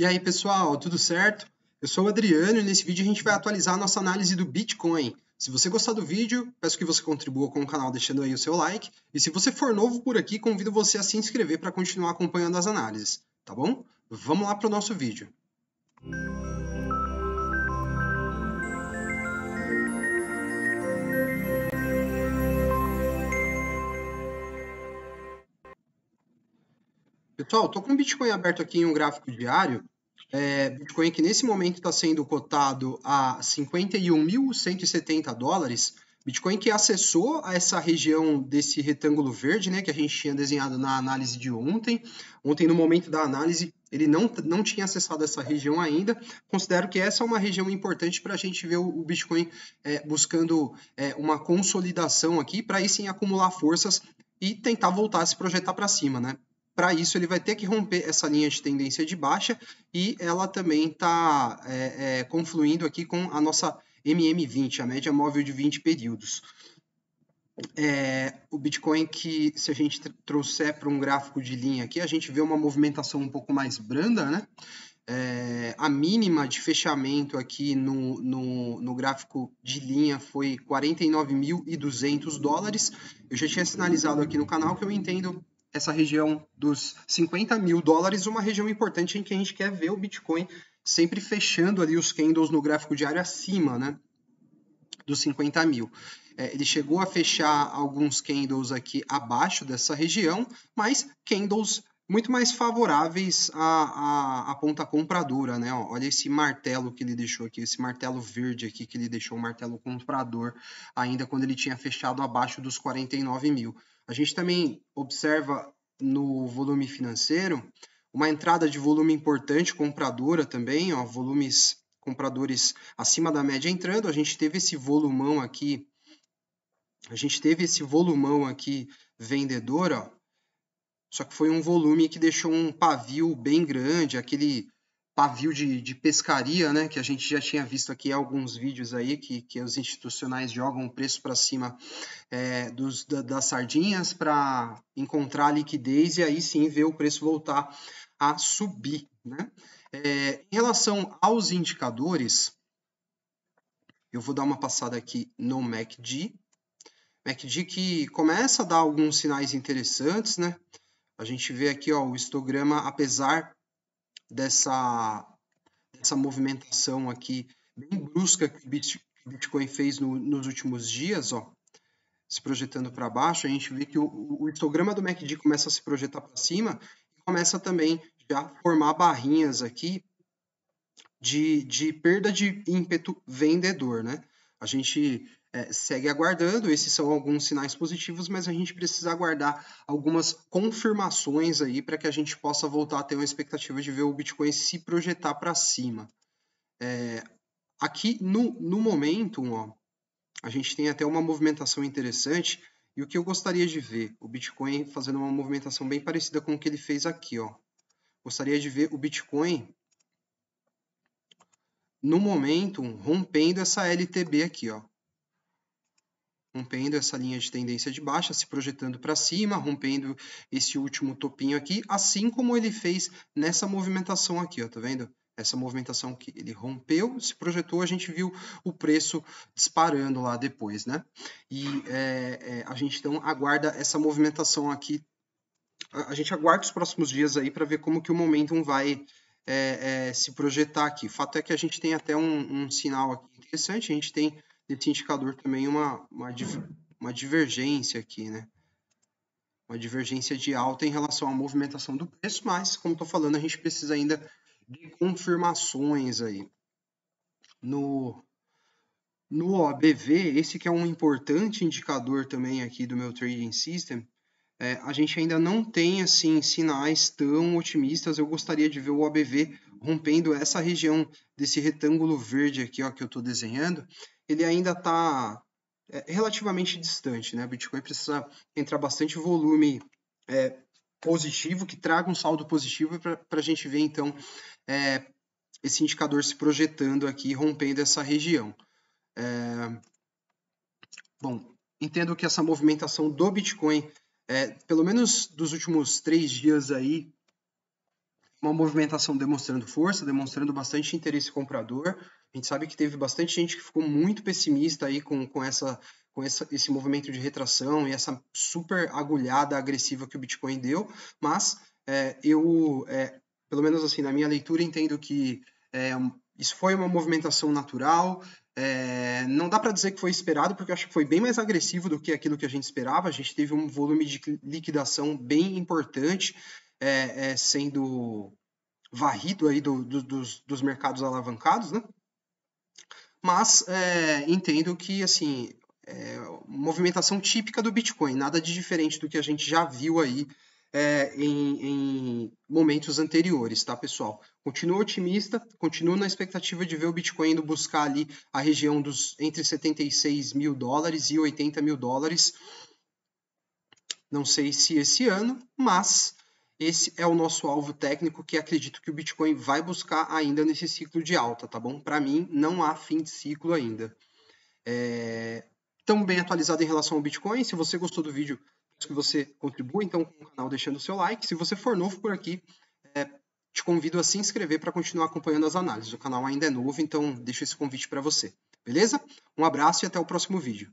E aí, pessoal, tudo certo? Eu sou o Adriano e nesse vídeo a gente vai atualizar a nossa análise do Bitcoin. Se você gostar do vídeo, peço que você contribua com o canal deixando aí o seu like. E se você for novo por aqui, convido você a se inscrever para continuar acompanhando as análises, tá bom? Vamos lá para o nosso vídeo. Música Pessoal, estou com o Bitcoin aberto aqui em um gráfico diário. É, Bitcoin que nesse momento está sendo cotado a 51.170 dólares. Bitcoin que acessou a essa região desse retângulo verde, né, que a gente tinha desenhado na análise de ontem. Ontem, no momento da análise, ele não, não tinha acessado essa região ainda. Considero que essa é uma região importante para a gente ver o, Bitcoin é, buscando é, uma consolidação aqui, para aí sim acumular forças e tentar voltar a se projetar para cima, né? Para isso, ele vai ter que romper essa linha de tendência de baixa e ela também está é, é, confluindo aqui com a nossa MM20, a média móvel de 20 períodos. É, o Bitcoin que, se a gente trouxer para um gráfico de linha aqui, a gente vê uma movimentação um pouco mais branda, né? É, a mínima de fechamento aqui no, no, no gráfico de linha foi 49.200 dólares. Eu já tinha sinalizado aqui no canal que eu entendo essa região dos 50 mil dólares, uma região importante em que a gente quer ver o Bitcoin sempre fechando ali os candles no gráfico diário acima, né? Dos 50 mil. É, ele chegou a fechar alguns candles aqui abaixo dessa região, mas candles muito mais favoráveis à, à, à ponta compradora, né? olha esse martelo que ele deixou aqui, esse martelo verde aqui que ele deixou, o martelo comprador, ainda quando ele tinha fechado abaixo dos 49 mil. A gente também observa no volume financeiro uma entrada de volume importante compradora também, ó, volumes compradores acima da média entrando. A gente teve esse volumão aqui, a gente teve esse volumão aqui vendedor, ó, só que foi um volume que deixou um pavio bem grande, aquele pavio de, de pescaria, né? Que a gente já tinha visto aqui alguns vídeos aí que, que os institucionais jogam o preço para cima é, dos, da, das sardinhas para encontrar liquidez e aí sim ver o preço voltar a subir, né? É, em relação aos indicadores, eu vou dar uma passada aqui no MACD. MACD que começa a dar alguns sinais interessantes, né? A gente vê aqui ó, o histograma, apesar dessa, dessa movimentação aqui bem brusca que o Bitcoin fez no, nos últimos dias, ó, se projetando para baixo, a gente vê que o, o histograma do MACD começa a se projetar para cima e começa também já a formar barrinhas aqui de, de perda de ímpeto vendedor, né? A gente é, segue aguardando. Esses são alguns sinais positivos, mas a gente precisa aguardar algumas confirmações aí para que a gente possa voltar a ter uma expectativa de ver o Bitcoin se projetar para cima. É, aqui no, no momento, ó, a gente tem até uma movimentação interessante. E o que eu gostaria de ver? O Bitcoin fazendo uma movimentação bem parecida com o que ele fez aqui. Ó. Gostaria de ver o Bitcoin no momento rompendo essa LTB aqui. Ó rompendo essa linha de tendência de baixa, se projetando para cima, rompendo esse último topinho aqui, assim como ele fez nessa movimentação aqui, ó, tá vendo? Essa movimentação que ele rompeu, se projetou, a gente viu o preço disparando lá depois, né? E é, é, a gente então aguarda essa movimentação aqui, a, a gente aguarda os próximos dias aí para ver como que o momentum vai é, é se projetar aqui. O fato é que a gente tem até um, um sinal aqui interessante, a gente tem nesse indicador também uma, uma, uma divergência aqui, né? Uma divergência de alta em relação à movimentação do preço, mas, como estou falando, a gente precisa ainda de confirmações aí. No, no OBV, esse que é um importante indicador também aqui do meu Trading System, é, a gente ainda não tem assim sinais tão otimistas. Eu gostaria de ver o OBV rompendo essa região desse retângulo verde aqui ó, que eu estou desenhando ele ainda está é, relativamente distante, né? O Bitcoin precisa entrar bastante volume é, positivo, que traga um saldo positivo para a gente ver então é, esse indicador se projetando aqui, rompendo essa região. É, bom, entendo que essa movimentação do Bitcoin, é, pelo menos dos últimos três dias aí, uma movimentação demonstrando força, demonstrando bastante interesse comprador. A gente sabe que teve bastante gente que ficou muito pessimista aí com, com, essa, com essa, esse movimento de retração e essa super agulhada agressiva que o Bitcoin deu, mas é, eu, é, pelo menos assim, na minha leitura, entendo que é, isso foi uma movimentação natural. É, não dá para dizer que foi esperado, porque eu acho que foi bem mais agressivo do que aquilo que a gente esperava. A gente teve um volume de liquidação bem importante é, é, sendo varrido aí do, do, dos, dos mercados alavancados, né? Mas é, entendo que, assim, é, movimentação típica do Bitcoin, nada de diferente do que a gente já viu aí é, em, em, momentos anteriores, tá, pessoal? Continuo otimista, continuo na expectativa de ver o Bitcoin indo buscar ali a região dos entre 76 mil dólares e 80 mil dólares. Não sei se esse ano, mas esse é o nosso alvo técnico que acredito que o Bitcoin vai buscar ainda nesse ciclo de alta, tá bom? Para mim, não há fim de ciclo ainda. É... Tão bem atualizado em relação ao Bitcoin. Se você gostou do vídeo, que você contribua então com o canal deixando o seu like. Se você for novo por aqui, é... te convido a se inscrever para continuar acompanhando as análises. O canal ainda é novo, então deixo esse convite para você. Beleza? Um abraço e até o próximo vídeo.